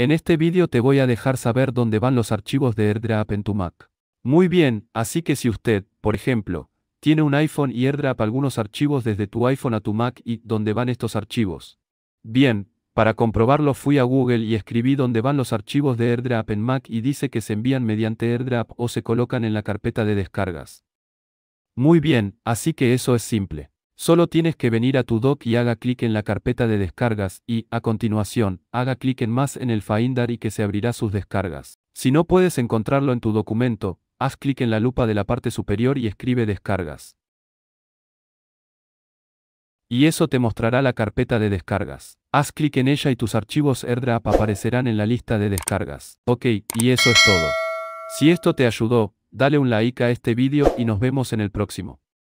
En este vídeo te voy a dejar saber dónde van los archivos de AirDrop en tu Mac. Muy bien, así que si usted, por ejemplo, tiene un iPhone y AirDrop algunos archivos desde tu iPhone a tu Mac y dónde van estos archivos. Bien, para comprobarlo fui a Google y escribí dónde van los archivos de AirDrop en Mac y dice que se envían mediante AirDrop o se colocan en la carpeta de descargas. Muy bien, así que eso es simple. Solo tienes que venir a tu doc y haga clic en la carpeta de descargas y, a continuación, haga clic en más en el Finder y que se abrirá sus descargas. Si no puedes encontrarlo en tu documento, haz clic en la lupa de la parte superior y escribe descargas. Y eso te mostrará la carpeta de descargas. Haz clic en ella y tus archivos AirDrap aparecerán en la lista de descargas. Ok, y eso es todo. Si esto te ayudó, dale un like a este vídeo y nos vemos en el próximo.